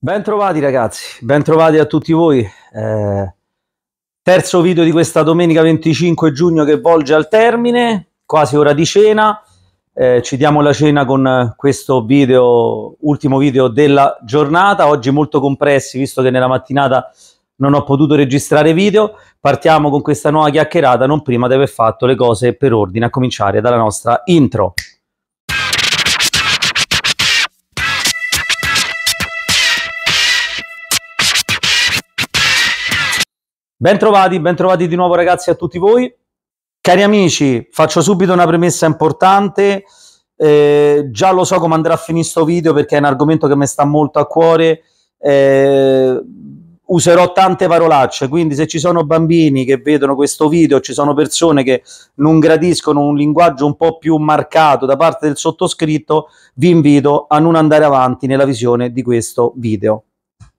Bentrovati ragazzi, bentrovati a tutti voi. Eh, terzo video di questa domenica 25 giugno che volge al termine, quasi ora di cena. Eh, ci diamo la cena con questo video, ultimo video della giornata, oggi molto compressi visto che nella mattinata non ho potuto registrare video. Partiamo con questa nuova chiacchierata, non prima di aver fatto le cose per ordine, a cominciare dalla nostra intro. Bentrovati, bentrovati di nuovo ragazzi a tutti voi. Cari amici, faccio subito una premessa importante. Eh, già lo so come andrà a finire questo video perché è un argomento che mi sta molto a cuore. Eh, userò tante parolacce, quindi se ci sono bambini che vedono questo video, ci sono persone che non gradiscono un linguaggio un po' più marcato da parte del sottoscritto, vi invito a non andare avanti nella visione di questo video.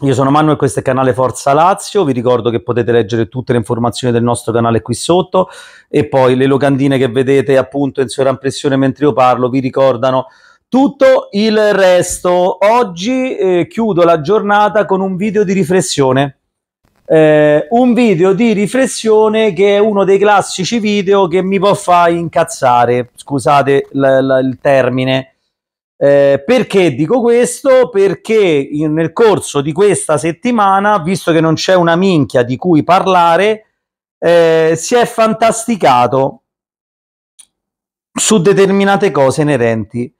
Io sono Manuel, questo è il canale Forza Lazio, vi ricordo che potete leggere tutte le informazioni del nostro canale qui sotto e poi le locandine che vedete appunto in sovraimpressione mentre io parlo vi ricordano tutto il resto. Oggi eh, chiudo la giornata con un video di riflessione. Eh, un video di riflessione che è uno dei classici video che mi può far incazzare, scusate il termine, eh, perché dico questo? Perché in, nel corso di questa settimana, visto che non c'è una minchia di cui parlare, eh, si è fantasticato su determinate cose inerenti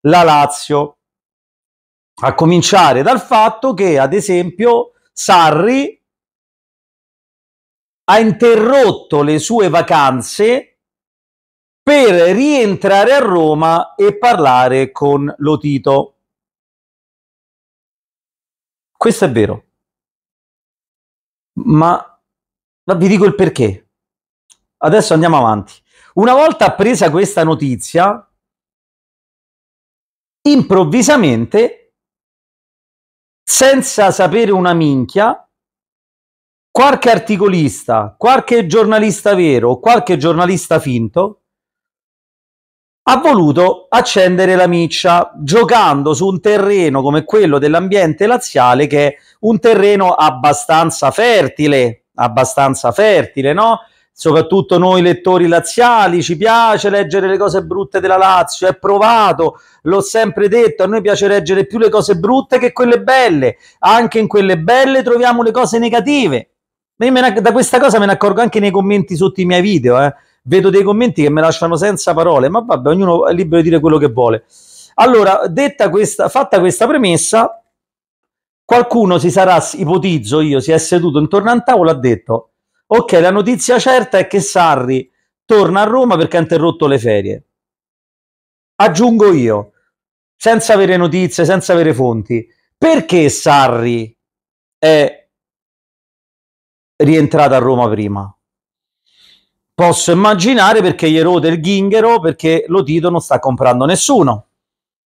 la Lazio, a cominciare dal fatto che, ad esempio, Sarri ha interrotto le sue vacanze per rientrare a Roma e parlare con Lotito. Questo è vero. Ma, ma vi dico il perché. Adesso andiamo avanti. Una volta appresa questa notizia, improvvisamente, senza sapere una minchia, qualche articolista, qualche giornalista vero, qualche giornalista finto, ha voluto accendere la miccia giocando su un terreno come quello dell'ambiente laziale che è un terreno abbastanza fertile, abbastanza fertile, no? Soprattutto noi lettori laziali ci piace leggere le cose brutte della Lazio, è provato, l'ho sempre detto, a noi piace leggere più le cose brutte che quelle belle, anche in quelle belle troviamo le cose negative. Da questa cosa me ne accorgo anche nei commenti sotto i miei video, eh vedo dei commenti che mi lasciano senza parole, ma vabbè, ognuno è libero di dire quello che vuole. Allora, detta questa, fatta questa premessa, qualcuno si sarà, ipotizzo io, si è seduto intorno a un tavolo e ha detto, ok, la notizia certa è che Sarri torna a Roma perché ha interrotto le ferie. Aggiungo io, senza avere notizie, senza avere fonti, perché Sarri è rientrato a Roma prima? Posso immaginare perché gli erode il ginghero, perché lo Tito non sta comprando nessuno.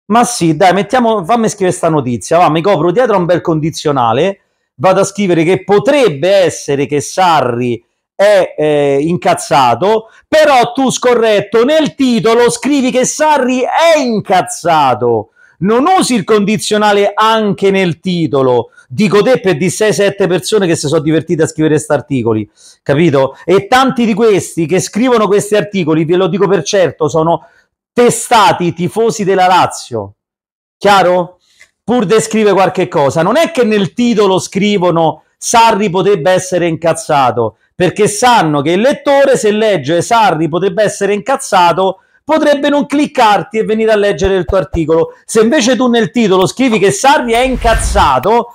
Ma sì, dai, mettiamo, fammi scrivere questa notizia, va, mi copro dietro un bel condizionale, vado a scrivere che potrebbe essere che Sarri è eh, incazzato, però tu scorretto nel titolo scrivi che Sarri è incazzato. Non usi il condizionale anche nel titolo, dico te per di 6-7 persone che si sono divertite a scrivere questi articoli, capito? E tanti di questi che scrivono questi articoli, ve lo dico per certo, sono testati tifosi della Lazio, chiaro? Pur descrive qualche cosa. Non è che nel titolo scrivono Sarri potrebbe essere incazzato, perché sanno che il lettore se legge Sarri potrebbe essere incazzato potrebbe non cliccarti e venire a leggere il tuo articolo. Se invece tu nel titolo scrivi che Sarri è incazzato,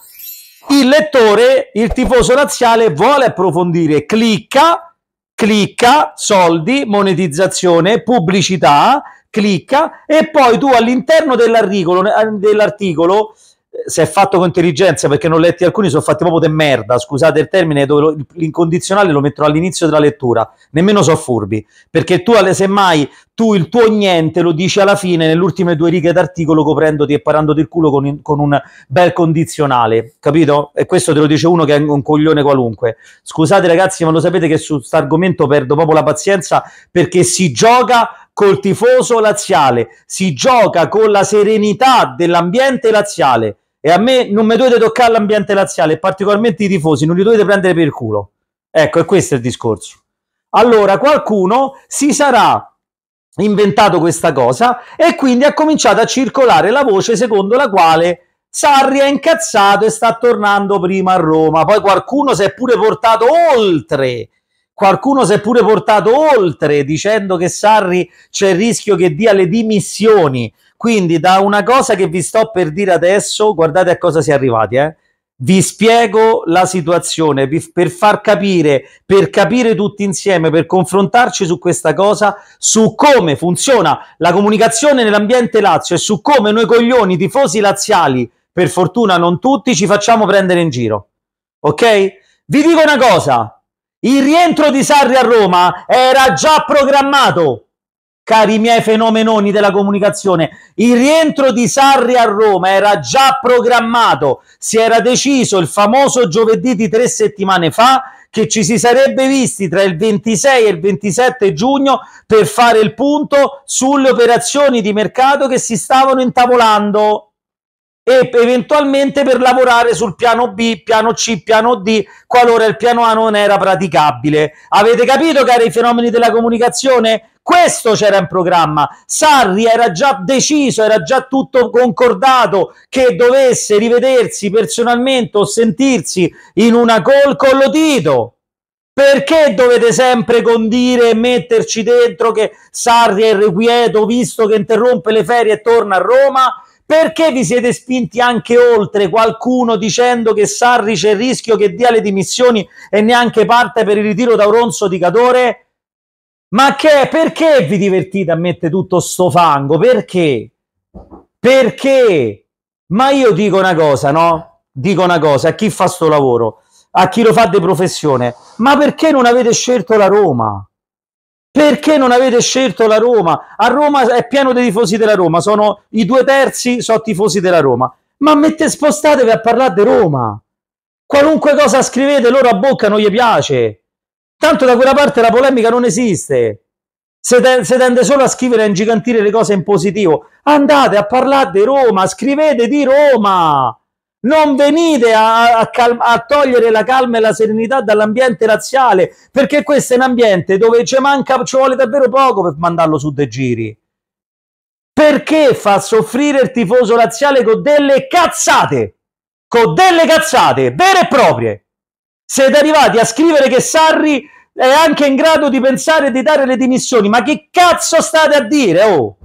il lettore, il tifoso laziale vuole approfondire, clicca, clicca, soldi, monetizzazione, pubblicità, clicca e poi tu all'interno dell'articolo, dell se è fatto con intelligenza perché non letti alcuni sono fatti proprio di merda scusate il termine dove lo, l'incondizionale lo metterò all'inizio della lettura nemmeno so furbi perché tu semmai tu il tuo niente lo dici alla fine nelle ultime due righe d'articolo coprendoti e parandoti il culo con, con, un bel condizionale capito? e questo te lo dice uno che è un coglione qualunque scusate ragazzi ma lo sapete che su questo argomento perdo proprio la pazienza perché si gioca col tifoso laziale si gioca con la serenità dell'ambiente laziale e a me non mi dovete toccare l'ambiente laziale, particolarmente i tifosi, non li dovete prendere per il culo. Ecco, e questo è il discorso. Allora, qualcuno si sarà inventato questa cosa e quindi ha cominciato a circolare la voce secondo la quale Sarri è incazzato e sta tornando prima a Roma. Poi qualcuno si è pure portato oltre. Qualcuno si è pure portato oltre dicendo che Sarri c'è il rischio che dia le dimissioni. Quindi da una cosa che vi sto per dire adesso, guardate a cosa si è arrivati, eh? vi spiego la situazione per far capire, per capire tutti insieme, per confrontarci su questa cosa, su come funziona la comunicazione nell'ambiente Lazio e su come noi coglioni, tifosi laziali, per fortuna non tutti, ci facciamo prendere in giro. Ok? Vi dico una cosa, il rientro di Sarri a Roma era già programmato cari miei fenomenoni della comunicazione, il rientro di Sarri a Roma era già programmato, si era deciso il famoso giovedì di tre settimane fa che ci si sarebbe visti tra il 26 e il 27 giugno per fare il punto sulle operazioni di mercato che si stavano intavolando e eventualmente per lavorare sul piano B, piano C, piano D, qualora il piano A non era praticabile. Avete capito, cari fenomeni della comunicazione? Questo c'era in programma. Sarri era già deciso, era già tutto concordato che dovesse rivedersi personalmente o sentirsi in una col con Lotito. Perché dovete sempre condire e metterci dentro che Sarri è irrequieto visto che interrompe le ferie e torna a Roma? Perché vi siete spinti anche oltre qualcuno dicendo che Sarri c'è il rischio che dia le dimissioni e neanche parte per il ritiro da Oronzo di Cadore? Ma che perché vi divertite a mettere tutto sto fango? Perché? Perché? Ma io dico una cosa, no? Dico una cosa a chi fa sto lavoro, a chi lo fa di professione, ma perché non avete scelto la Roma? Perché non avete scelto la Roma? A Roma è pieno dei tifosi della Roma, sono i due terzi sono tifosi della Roma. Ma mette spostatevi a parlare di Roma. Qualunque cosa scrivete loro a bocca non gli piace Tanto da quella parte la polemica non esiste. se tende solo a scrivere e ingigantire le cose in positivo. Andate a parlare di Roma, scrivete di Roma. Non venite a, a, a togliere la calma e la serenità dall'ambiente razziale, perché questo è un ambiente dove ci manca, ci vuole davvero poco per mandarlo su dei giri. Perché fa soffrire il tifoso razziale con delle cazzate? Con delle cazzate vere e proprie. Siete arrivati a scrivere che Sarri è anche in grado di pensare di dare le dimissioni. Ma che cazzo state a dire? Oh?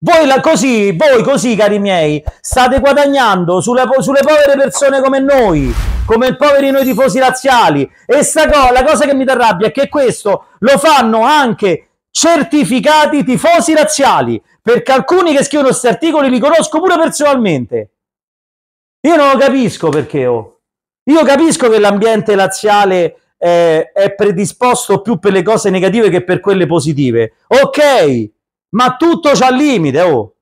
Voi la, così, voi così, cari miei, state guadagnando sulle, sulle, povere persone come noi, come i poveri noi tifosi razziali. E sta co- la cosa che mi dà rabbia è che questo lo fanno anche certificati tifosi razziali, perché alcuni che scrivono questi articoli li conosco pure personalmente. Io non lo capisco perché, oh. Io capisco che l'ambiente laziale eh, è predisposto più per le cose negative che per quelle positive. Ok, ma tutto c'ha limite, oh.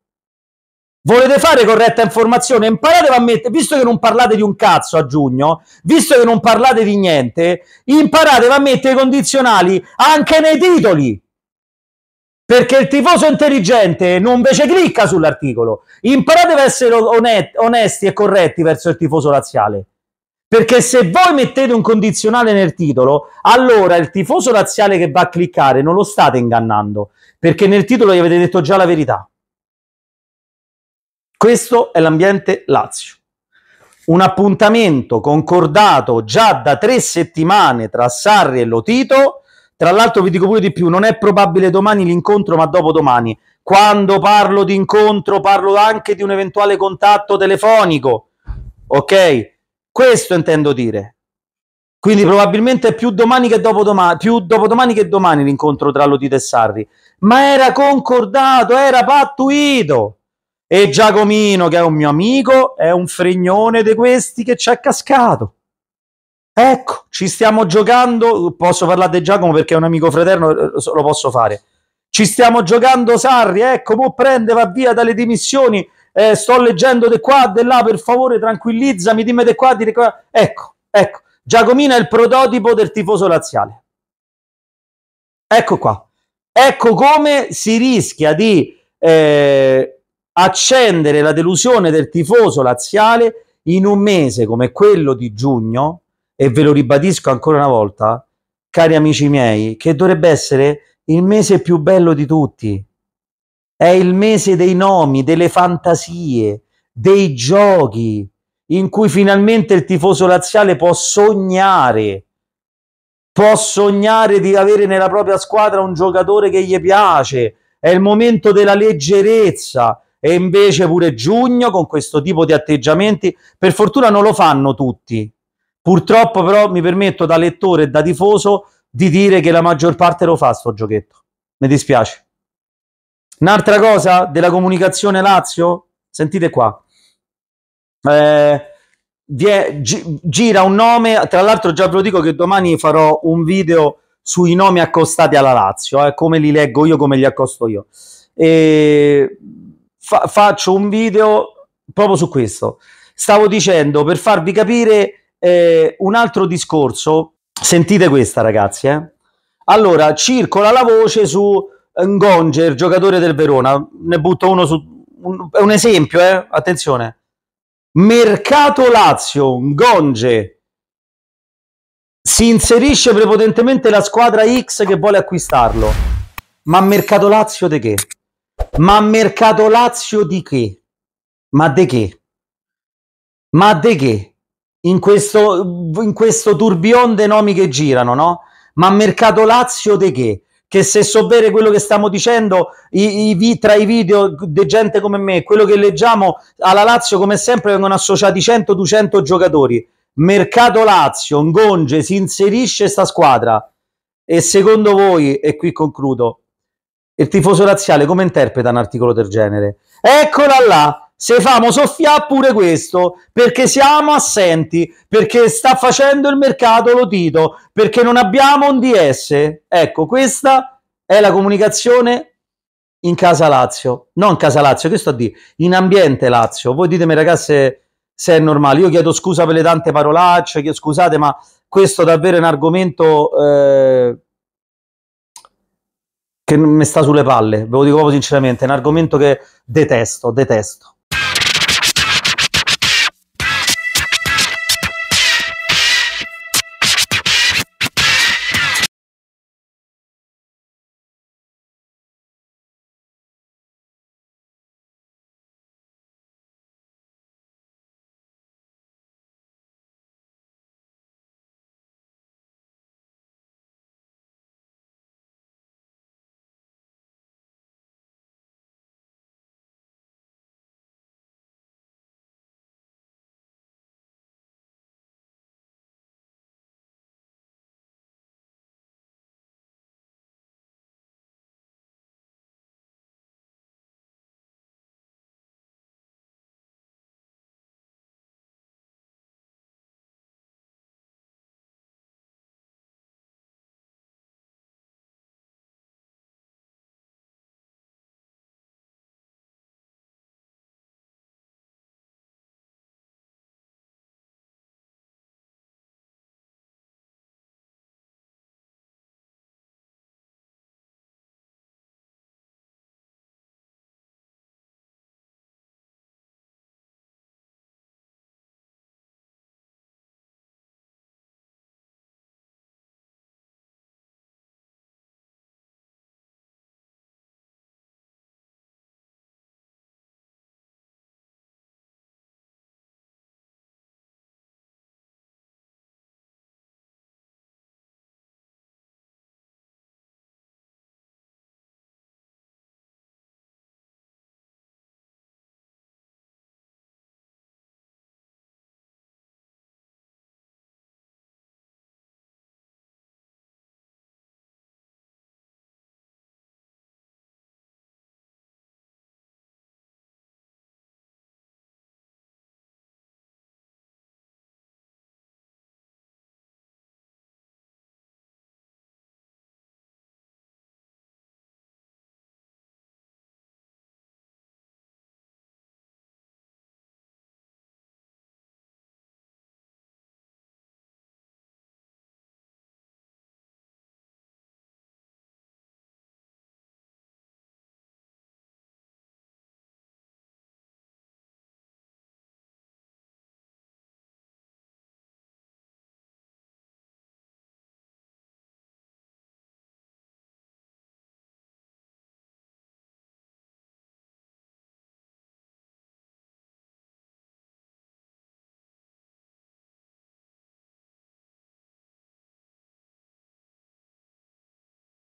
Volete fare corretta informazione? Imparate a mettere, visto che non parlate di un cazzo a giugno, visto che non parlate di niente, imparate a mettere i condizionali anche nei titoli. Perché il tifoso intelligente non invece clicca sull'articolo. Imparate ad essere onesti e corretti verso il tifoso laziale. Perché se voi mettete un condizionale nel titolo, allora il tifoso laziale che va a cliccare non lo state ingannando, perché nel titolo gli avete detto già la verità. Questo è l'ambiente Lazio. Un appuntamento concordato già da tre settimane tra Sarri e Lotito. Tra l'altro vi dico pure di più, non è probabile domani l'incontro, ma dopodomani. Quando parlo di incontro parlo anche di un eventuale contatto telefonico. Ok? Questo intendo dire. Quindi probabilmente più domani che dopodomani, più dopodomani che domani l'incontro tra Lodito e Sarri. Ma era concordato, era pattuito. E Giacomino, che è un mio amico, è un fregnone di questi che ci è cascato. Ecco, ci stiamo giocando. Posso parlare di Giacomo perché è un amico fraterno, lo posso fare. Ci stiamo giocando Sarri, ecco, mo prende, va via dalle dimissioni eh, sto leggendo di qua, di là, per favore tranquillizzami, dimmi di qua, di qua. Ecco, ecco, Giacomina è il prototipo del tifoso laziale. Ecco qua. Ecco come si rischia di eh, accendere la delusione del tifoso laziale in un mese come quello di giugno, e ve lo ribadisco ancora una volta, cari amici miei, che dovrebbe essere il mese più bello di tutti, è il mese dei nomi, delle fantasie, dei giochi, in cui finalmente il tifoso laziale può sognare, può sognare di avere nella propria squadra un giocatore che gli piace. È il momento della leggerezza. E invece pure giugno, con questo tipo di atteggiamenti, per fortuna non lo fanno tutti. Purtroppo però mi permetto da lettore e da tifoso di dire che la maggior parte lo fa sto giochetto. Mi dispiace. Un'altra cosa della comunicazione Lazio, sentite qua. Eh, è, gi- gira un nome, tra l'altro già ve lo dico che domani farò un video sui nomi accostati alla Lazio, eh, come li leggo io, come li accosto io. E fa- faccio un video proprio su questo. Stavo dicendo, per farvi capire eh, un altro discorso, sentite questa ragazzi, eh. Allora, circola la voce su Ngonge, il giocatore del Verona, ne butto uno su... Un, è un esempio, eh? attenzione. Mercato Lazio, Ngonge. Si inserisce prepotentemente la squadra X che vuole acquistarlo. Ma Mercato Lazio di che? Ma Mercato Lazio di che? Ma di che? Ma di che? In questo, in questo tourbillon dei nomi che girano, no? Ma Mercato Lazio di che? che se so bene quello che stiamo dicendo i, i, tra i video di gente come me, quello che leggiamo alla Lazio come sempre vengono associati 100-200 giocatori. Mercato Lazio, Ngonge, si inserisce sta squadra e secondo voi, e qui concludo, il tifoso razziale come interpreta un articolo del genere? Eccola là, se famo soffiare pure questo, perché siamo assenti, perché sta facendo il mercato lotito, perché non abbiamo un DS. Ecco, questa è la comunicazione in casa Lazio, non casa Lazio, che sto a dire, in ambiente Lazio. Voi ditemi ragazze se è normale, io chiedo scusa per le tante parolacce, chiedo, scusate, ma questo davvero è un argomento eh, che mi sta sulle palle, ve lo dico proprio sinceramente, è un argomento che detesto, detesto.